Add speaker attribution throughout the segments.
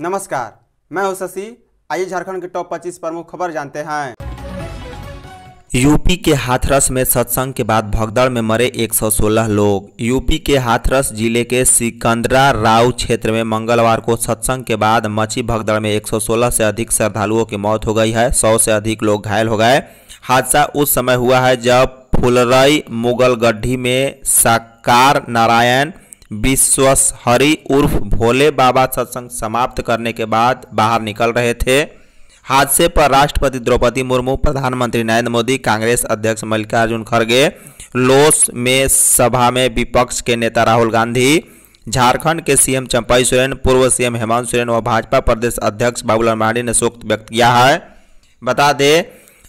Speaker 1: नमस्कार मैं हूं शशि आइए झारखंड के टॉप 25 प्रमुख खबर जानते हैं यूपी के हाथरस में सत्संग के बाद भगदड़ में मरे 116 लोग यूपी के हाथरस जिले के सिकंदरा राव क्षेत्र में मंगलवार को सत्संग के बाद मची भगदड़ में 116 से अधिक श्रद्धालुओं की मौत हो गई है 100 से अधिक लोग घायल हो गए हादसा उस समय हुआ है जब फुलरई मुगल गड्ढी में साकार नारायण विश्वसहरि उर्फ भोले बाबा सत्संग समाप्त करने के बाद बाहर निकल रहे थे हादसे पर राष्ट्रपति द्रौपदी मुर्मू प्रधानमंत्री नरेंद्र मोदी कांग्रेस अध्यक्ष मल्लिकार्जुन खड़गे लोस में सभा में विपक्ष के नेता राहुल गांधी झारखंड के सीएम चंपाई सोरेन पूर्व सीएम हेमंत सोरेन व भाजपा प्रदेश अध्यक्ष बाबूलाल मांडी ने शोक व्यक्त किया है बता दें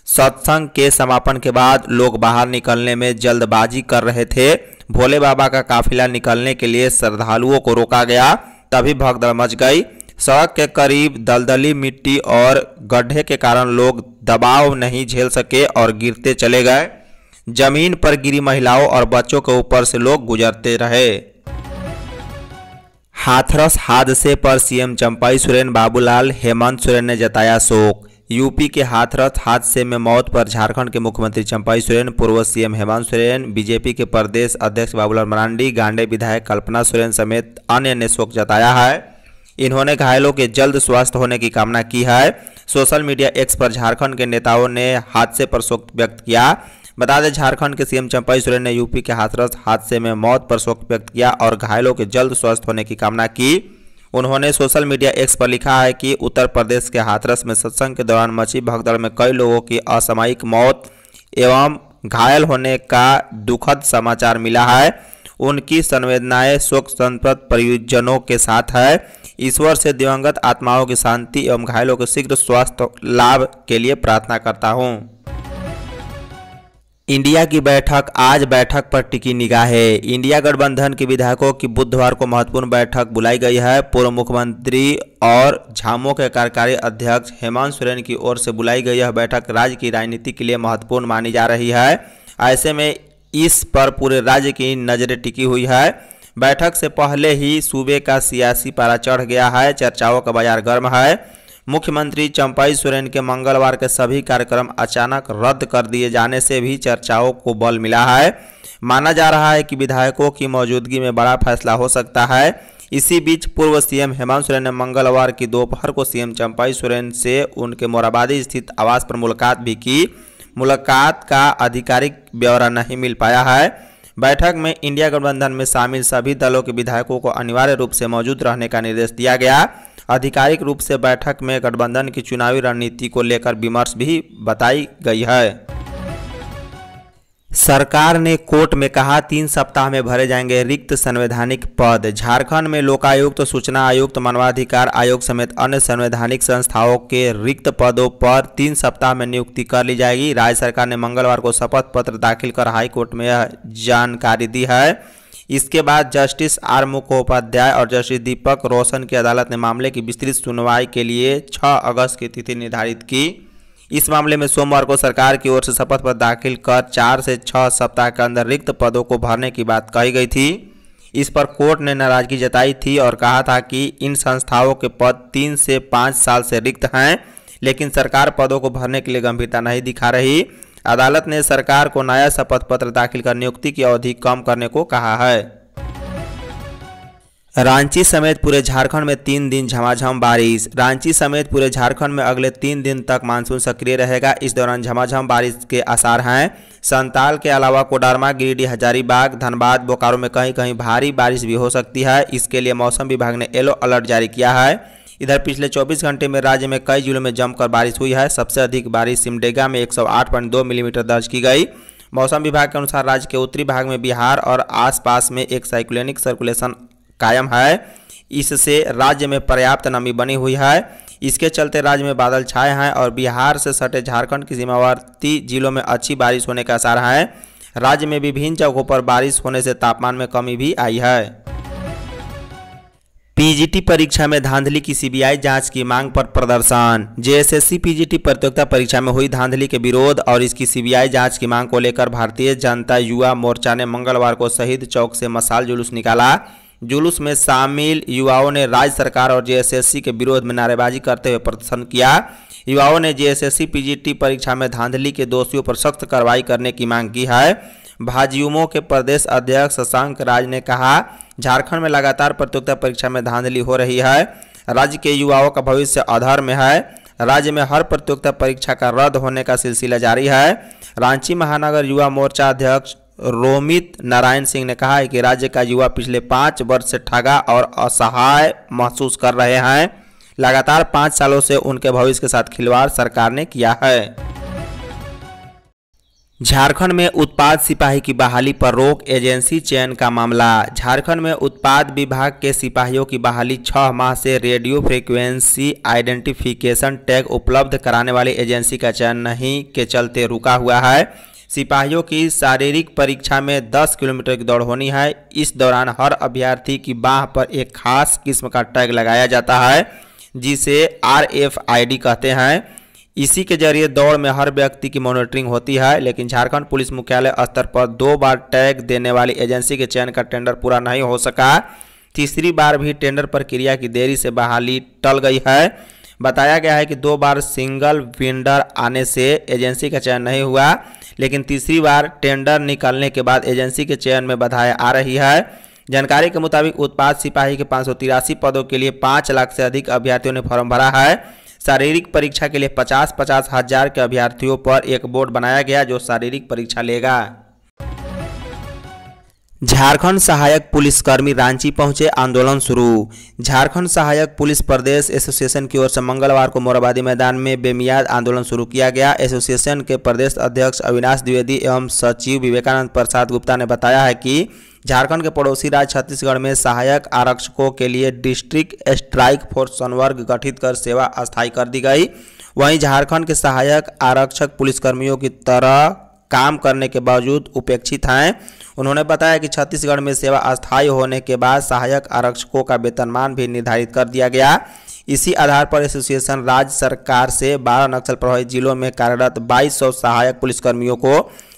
Speaker 1: सत्संग के समापन के बाद लोग बाहर निकलने में जल्दबाजी कर रहे थे भोले बाबा का काफिला निकलने के लिए श्रद्धालुओं को रोका गया तभी भगदड़ मच गई सड़क के करीब दलदली मिट्टी और गड्ढे के कारण लोग दबाव नहीं झेल सके और गिरते चले गए जमीन पर गिरी महिलाओं और बच्चों के ऊपर से लोग गुजरते रहे हाथरस हादसे पर सीएम चंपाई सोरेन बाबूलाल हेमंत सोरेन ने जताया शोक यूपी के हाथरस हादसे में मौत पर झारखंड के मुख्यमंत्री चंपाई सोरेन पूर्व सीएम हेमंत सोरेन बीजेपी के प्रदेश अध्यक्ष बाबूलाल मरांडी गांडे विधायक कल्पना सोरेन समेत अन्य ने शोक जताया है इन्होंने घायलों के जल्द स्वस्थ होने की कामना की है सोशल मीडिया एक्स पर झारखंड के नेताओं ने हादसे पर शोक व्यक्त किया बता दें झारखंड के सीएम चंपाई सोरेन ने यूपी के हाथरस हादसे में मौत पर शोक व्यक्त किया और घायलों के जल्द स्वस्थ होने की कामना की उन्होंने सोशल मीडिया एक्स पर लिखा है कि उत्तर प्रदेश के हाथरस में सत्संग के दौरान मची भगदड़ में कई लोगों की असामयिक मौत एवं घायल होने का दुखद समाचार मिला है उनकी संवेदनाएं शोक संतप्त परियोजनों के साथ है ईश्वर से दिवंगत आत्माओं की शांति एवं घायलों के शीघ्र स्वास्थ्य लाभ के लिए प्रार्थना करता हूँ इंडिया की बैठक आज बैठक पर टिकी निगाह है इंडिया गठबंधन के विधायकों की बुधवार को महत्वपूर्ण बैठक बुलाई गई है पूर्व मुख्यमंत्री और झामो के कार्यकारी अध्यक्ष हेमंत सोरेन की ओर से बुलाई गई यह बैठक राज्य की राजनीति के लिए महत्वपूर्ण मानी जा रही है ऐसे में इस पर पूरे राज्य की नज़रें टिकी हुई है बैठक से पहले ही सूबे का सियासी पारा चढ़ गया है चर्चाओं का बाजार गर्म है मुख्यमंत्री चंपाई सोरेन के मंगलवार के सभी कार्यक्रम अचानक रद्द कर दिए जाने से भी चर्चाओं को बल मिला है माना जा रहा है कि विधायकों की मौजूदगी में बड़ा फैसला हो सकता है इसी बीच पूर्व सीएम हेमंत सोरेन ने मंगलवार की दोपहर को सीएम चंपाई सोरेन से उनके मोराबादी स्थित आवास पर मुलाकात भी की मुलाकात का आधिकारिक ब्यौरा नहीं मिल पाया है बैठक में इंडिया गठबंधन में शामिल सभी दलों के विधायकों को अनिवार्य रूप से मौजूद रहने का निर्देश दिया गया आधिकारिक रूप से बैठक में गठबंधन की चुनावी रणनीति को लेकर विमर्श भी बताई गई है सरकार ने कोर्ट में कहा तीन सप्ताह में भरे जाएंगे रिक्त संवैधानिक पद झारखंड में लोकायुक्त तो सूचना आयुक्त तो मानवाधिकार आयोग समेत अन्य संवैधानिक संस्थाओं के रिक्त पदों पर तीन सप्ताह में नियुक्ति कर ली जाएगी राज्य सरकार ने मंगलवार को शपथ पत्र दाखिल कर हाईकोर्ट में यह जानकारी दी है इसके बाद जस्टिस आर मुखोपाध्याय और जस्टिस दीपक रोशन की अदालत ने मामले की विस्तृत सुनवाई के लिए 6 अगस्त की तिथि निर्धारित की इस मामले में सोमवार को सरकार की ओर से शपथ पत्र दाखिल कर चार से छः सप्ताह के अंदर रिक्त पदों को भरने की बात कही गई थी इस पर कोर्ट ने नाराजगी जताई थी और कहा था कि इन संस्थाओं के पद तीन से पाँच साल से रिक्त हैं लेकिन सरकार पदों को भरने के लिए गंभीरता नहीं दिखा रही अदालत ने सरकार को नया शपथ पत्र दाखिल कर नियुक्ति की अवधि कम करने को कहा है रांची समेत पूरे झारखंड में तीन दिन झमाझम बारिश रांची समेत पूरे झारखंड में अगले तीन दिन तक मानसून सक्रिय रहेगा इस दौरान झमाझम बारिश के आसार हैं संताल के अलावा कोडरमा गिरिडीह हजारीबाग धनबाद बोकारो में कहीं कहीं भारी बारिश भी हो सकती है इसके लिए मौसम विभाग ने येलो अलर्ट जारी किया है इधर पिछले 24 घंटे में राज्य में कई जिलों में जमकर बारिश हुई है सबसे अधिक बारिश सिमडेगा में 108.2 मिलीमीटर दर्ज की गई मौसम विभाग के अनुसार राज्य के उत्तरी भाग में बिहार और आसपास में एक साइक्लोनिक सर्कुलेशन कायम है इससे राज्य में पर्याप्त नमी बनी हुई है इसके चलते राज्य में बादल छाए हैं और बिहार से सटे झारखंड की सीमावर्ती जिलों में अच्छी बारिश होने का आसार है राज्य में विभिन्न जगहों पर बारिश होने से तापमान में कमी भी आई है पीजीटी परीक्षा में धांधली की सीबीआई जांच की मांग पर प्रदर्शन जेएसएससी पीजीटी प्रतियोगिता परीक्षा में हुई धांधली के विरोध और इसकी सीबीआई जांच की मांग को लेकर भारतीय जनता युवा मोर्चा ने मंगलवार को शहीद चौक से मसाल जुलूस निकाला जुलूस में शामिल युवाओं ने राज्य सरकार और जेएसएससी के विरोध में नारेबाजी करते हुए प्रदर्शन किया युवाओं ने जेएसएससी पीजीटी परीक्षा में धांधली के दोषियों पर सख्त कार्रवाई करने की मांग की है भाजयुमो के प्रदेश अध्यक्ष शशांक राज ने कहा झारखंड में लगातार प्रतियोगिता परीक्षा में धांधली हो रही है राज्य के युवाओं का भविष्य आधार में है राज्य में हर प्रतियोगिता परीक्षा का रद्द होने का सिलसिला जारी है रांची महानगर युवा मोर्चा अध्यक्ष रोमित नारायण सिंह ने कहा है कि राज्य का युवा पिछले पाँच वर्ष से ठगा और असहाय महसूस कर रहे हैं लगातार पाँच सालों से उनके भविष्य के साथ खिलवाड़ सरकार ने किया है झारखंड में उत्पाद सिपाही की बहाली पर रोक एजेंसी चयन का मामला झारखंड में उत्पाद विभाग के सिपाहियों की बहाली छह माह से रेडियो फ्रिक्वेंसी आइडेंटिफिकेशन टैग उपलब्ध कराने वाली एजेंसी का चयन नहीं के चलते रुका हुआ है सिपाहियों की शारीरिक परीक्षा में 10 किलोमीटर की दौड़ होनी है इस दौरान हर अभ्यर्थी की बाह पर एक खास किस्म का टैग लगाया जाता है जिसे आर कहते हैं इसी के जरिए दौड़ में हर व्यक्ति की मॉनिटरिंग होती है लेकिन झारखंड पुलिस मुख्यालय स्तर पर दो बार टैग देने वाली एजेंसी के चयन का टेंडर पूरा नहीं हो सका तीसरी बार भी टेंडर प्रक्रिया की देरी से बहाली टल गई है बताया गया है कि दो बार सिंगल विंडर आने से एजेंसी का चयन नहीं हुआ लेकिन तीसरी बार टेंडर निकलने के बाद एजेंसी के चयन में बधाएँ आ रही है जानकारी के मुताबिक उत्पाद सिपाही के पाँच पदों के लिए पाँच लाख से अधिक अभ्यर्थियों ने फॉर्म भरा है शारीरिक परीक्षा के लिए पचास पचास हजार के अभ्यर्थियों पर एक बोर्ड बनाया गया जो शारीरिक परीक्षा लेगा झारखंड सहायक पुलिसकर्मी रांची पहुंचे आंदोलन शुरू झारखंड सहायक पुलिस प्रदेश एसोसिएशन की ओर से मंगलवार को मोराबादी मैदान में बेमियाद आंदोलन शुरू किया गया एसोसिएशन के प्रदेश अध्यक्ष अविनाश द्विवेदी एवं सचिव विवेकानंद प्रसाद गुप्ता ने बताया है कि झारखंड के पड़ोसी राज्य छत्तीसगढ़ में सहायक आरक्षकों के लिए डिस्ट्रिक्ट स्ट्राइक फोर्स संवर्ग गठित कर सेवा अस्थायी कर दी गई वहीं झारखंड के सहायक आरक्षक पुलिसकर्मियों की तरह काम करने के बावजूद उपेक्षित हैं उन्होंने बताया कि छत्तीसगढ़ में सेवा अस्थायी होने के बाद सहायक आरक्षकों का वेतनमान भी निर्धारित कर दिया गया इसी आधार पर एसोसिएशन राज्य सरकार से 12 नक्सल प्रभावित जिलों में कार्यरत 2200 सहायक पुलिसकर्मियों को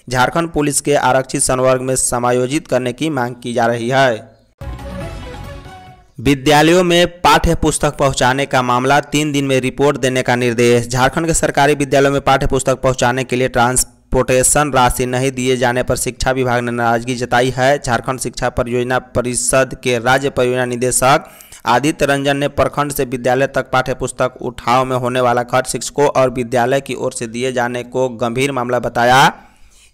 Speaker 1: झारखंड पुलिस के आरक्षित संवर्ग में समायोजित करने की मांग की जा रही है विद्यालयों में पाठ्य पुस्तक पहुँचाने का मामला तीन दिन में रिपोर्ट देने का निर्देश झारखंड के सरकारी विद्यालयों में पाठ्य पुस्तक पहुँचाने के लिए ट्रांसपोर्टेशन राशि नहीं दिए जाने पर शिक्षा विभाग ने नाराजगी जताई है झारखंड शिक्षा परियोजना परिषद के राज्य परियोजना निदेशक आदित्य रंजन ने प्रखंड से विद्यालय तक पाठ्य पुस्तक उठाव में होने वाला खर्च शिक्षकों और विद्यालय की ओर से दिए जाने को गंभीर मामला बताया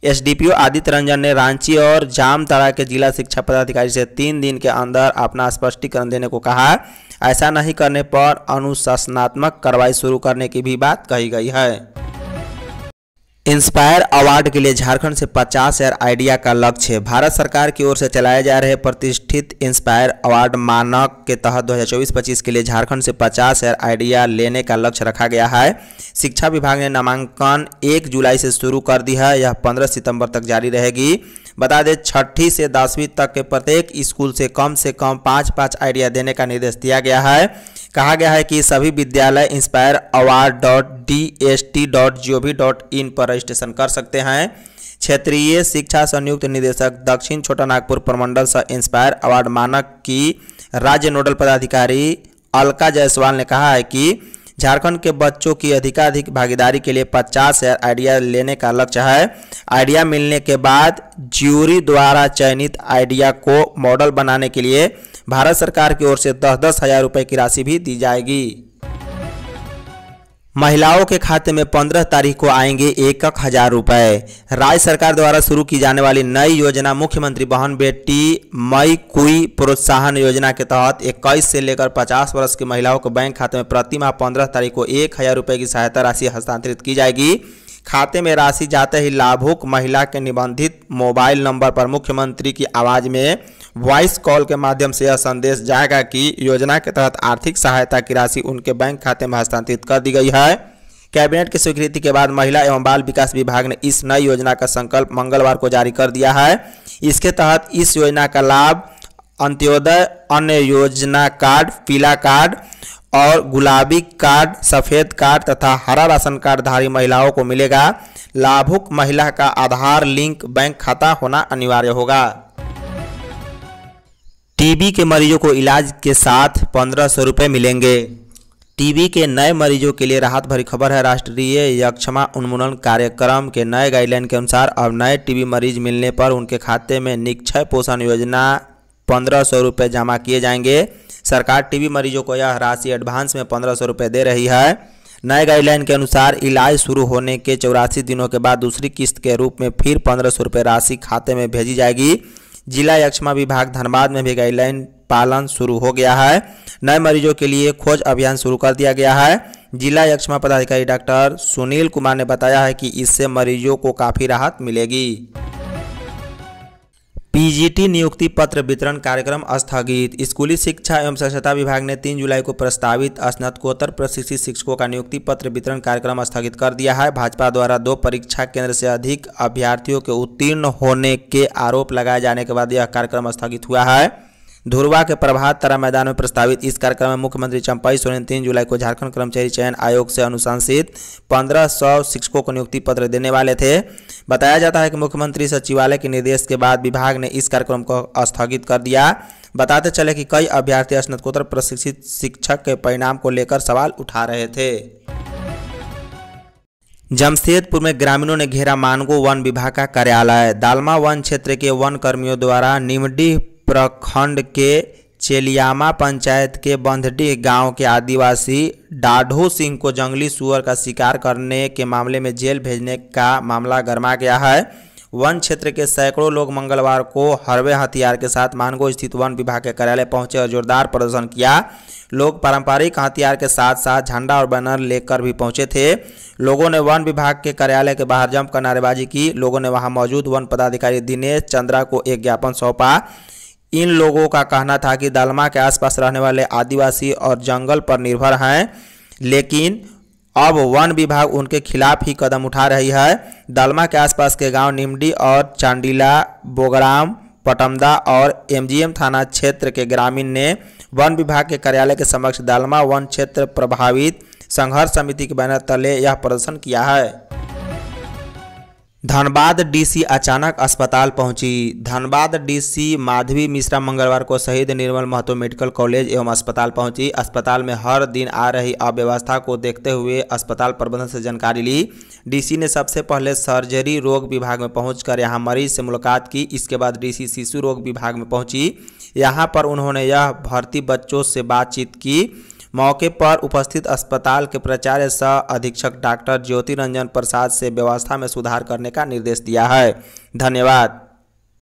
Speaker 1: एसडीपीओ आदित्य रंजन ने रांची और जामताड़ा के जिला शिक्षा पदाधिकारी से तीन दिन के अंदर अपना स्पष्टीकरण देने को कहा ऐसा नहीं करने पर अनुशासनात्मक कार्रवाई शुरू करने की भी बात कही गई है इंस्पायर अवार्ड के लिए झारखंड से 50 हजार आइडिया का लक्ष्य भारत सरकार की ओर से चलाए जा रहे प्रतिष्ठित इंस्पायर अवार्ड मानक के तहत 2024-25 के लिए झारखंड से 50 हजार आइडिया लेने का लक्ष्य रखा गया है शिक्षा विभाग ने नामांकन 1 जुलाई से शुरू कर दी है यह 15 सितंबर तक जारी रहेगी बता दें छठी से दसवीं तक के प्रत्येक स्कूल से कम से कम पाँच पाँच आइडिया देने का निर्देश दिया गया है कहा गया है कि सभी विद्यालय inspire award dot D S T dot G O V dot in पर रजिस्ट्रेशन कर सकते हैं क्षेत्रीय शिक्षा संयुक्त निदेशक दक्षिण छोटा नागपुर प्रमंडल से इंस्पायर अवार्ड मानक की राज्य नोडल पदाधिकारी अलका जायसवाल ने कहा है कि झारखंड के बच्चों की अधिकाधिक भागीदारी के लिए पचास हज़ार आइडिया लेने का लक्ष्य है आइडिया मिलने के बाद ज्यूरी द्वारा चयनित आइडिया को मॉडल बनाने के लिए भारत सरकार की ओर से दस दस हज़ार रुपये की राशि भी दी जाएगी महिलाओं के खाते में पंद्रह तारीख को आएंगे एक एक हजार रुपये राज्य सरकार द्वारा शुरू की जाने वाली नई योजना मुख्यमंत्री बहन बेटी मई कुई प्रोत्साहन योजना के तहत इक्कीस से लेकर पचास वर्ष की महिलाओं को बैंक खाते में प्रति माह पंद्रह तारीख को एक हजार रुपये की सहायता राशि हस्तांतरित की जाएगी खाते में राशि जाते ही लाभुक महिला के निबंधित मोबाइल नंबर पर मुख्यमंत्री की आवाज़ में वॉइस कॉल के माध्यम से यह संदेश जाएगा कि योजना के तहत आर्थिक सहायता की राशि उनके बैंक खाते में हस्तांतरित कर दी गई है कैबिनेट की स्वीकृति के बाद महिला एवं बाल विकास विभाग ने इस नई योजना का संकल्प मंगलवार को जारी कर दिया है इसके तहत इस योजना का लाभ अंत्योदय अन्य योजना कार्ड पीला कार्ड और गुलाबी कार्ड सफ़ेद कार्ड तथा हरा राशन कार्डधारी महिलाओं को मिलेगा लाभुक महिला का आधार लिंक बैंक खाता होना अनिवार्य होगा टीबी के मरीजों को इलाज के साथ पंद्रह सौ रुपये मिलेंगे टीबी के नए मरीजों के लिए राहत भरी खबर है राष्ट्रीय यक्षमा उन्मूलन कार्यक्रम के नए गाइडलाइन के अनुसार अब नए टीबी मरीज मिलने पर उनके खाते में निक्षय पोषण योजना पंद्रह सौ रुपये जमा किए जाएंगे सरकार टीबी मरीजों को यह राशि एडवांस में पंद्रह सौ रुपये दे रही है नए गाइडलाइन के अनुसार इलाज शुरू होने के चौरासी दिनों के बाद दूसरी किस्त के रूप में फिर पंद्रह सौ रुपये राशि खाते में भेजी जाएगी जिला यक्षमा विभाग धनबाद में भी गाइडलाइन पालन शुरू हो गया है नए मरीजों के लिए खोज अभियान शुरू कर दिया गया है जिला यक्षमा पदाधिकारी डॉक्टर सुनील कुमार ने बताया है कि इससे मरीजों को काफ़ी राहत मिलेगी पीजीटी नियुक्ति पत्र वितरण कार्यक्रम स्थगित स्कूली शिक्षा एवं स्वच्छता विभाग ने 3 जुलाई को प्रस्तावित स्नातकोत्तर प्रशिक्षित शिक्षकों का नियुक्ति पत्र वितरण कार्यक्रम स्थगित कर दिया है भाजपा द्वारा दो परीक्षा केंद्र से अधिक अभ्यर्थियों के उत्तीर्ण होने के आरोप लगाए जाने के बाद यह कार्यक्रम स्थगित हुआ है धुरवा के प्रभात तारा मैदान में प्रस्तावित इस कार्यक्रम में मुख्यमंत्री चंपाई सोरेन तीन जुलाई को झारखंड कर्मचारी चयन आयोग से अनुशंसित पंद्रह सौ शिक्षकों को नियुक्ति पत्र देने वाले थे बताया जाता है कि मुख्यमंत्री सचिवालय के निर्देश के बाद विभाग ने इस कार्यक्रम को स्थगित कर दिया बताते चले कि कई अभ्यर्थी स्नातकोत्तर प्रशिक्षित शिक्षक के परिणाम को लेकर सवाल उठा रहे थे जमशेदपुर में ग्रामीणों ने घेरा मानगो वन विभाग का कार्यालय दालमा वन क्षेत्र के वन कर्मियों द्वारा निमडी प्रखंड के चेलियामा पंचायत के बंधडीह गांव के आदिवासी डाढ़ो सिंह को जंगली सुअर का शिकार करने के मामले में जेल भेजने का मामला गरमा गया है वन क्षेत्र के सैकड़ों लोग मंगलवार को हरवे हथियार के साथ मानगो स्थित वन विभाग के कार्यालय पहुंचे और जोरदार प्रदर्शन किया लोग पारंपरिक हथियार के साथ साथ झंडा और बैनर लेकर भी पहुंचे थे लोगों ने वन विभाग के कार्यालय के बाहर जमकर नारेबाजी की लोगों ने वहां मौजूद वन पदाधिकारी दिनेश चंद्रा को एक ज्ञापन सौंपा इन लोगों का कहना था कि दालमा के आसपास रहने वाले आदिवासी और जंगल पर निर्भर हैं लेकिन अब वन विभाग उनके खिलाफ ही कदम उठा रही है दालमा के आसपास के गांव निमडी और चांडीला बोगराम पटमदा और एमजीएम थाना क्षेत्र के ग्रामीण ने वन विभाग के कार्यालय के समक्ष दालमा वन क्षेत्र प्रभावित संघर्ष समिति के बैनर तले यह प्रदर्शन किया है धनबाद डीसी अचानक अस्पताल पहुंची धनबाद डीसी माधवी मिश्रा मंगलवार को शहीद निर्मल महतो मेडिकल कॉलेज एवं अस्पताल पहुंची अस्पताल में हर दिन आ रही अव्यवस्था को देखते हुए अस्पताल प्रबंधन से जानकारी ली डीसी ने सबसे पहले सर्जरी रोग विभाग में पहुंचकर यहां मरीज से मुलाकात की इसके बाद डीसी शिशु रोग विभाग में पहुँची यहाँ पर उन्होंने यह भर्ती बच्चों से बातचीत की मौके पर उपस्थित अस्पताल के प्राचार्य सह अधीक्षक डॉक्टर ज्योति रंजन प्रसाद से व्यवस्था में सुधार करने का निर्देश दिया है धन्यवाद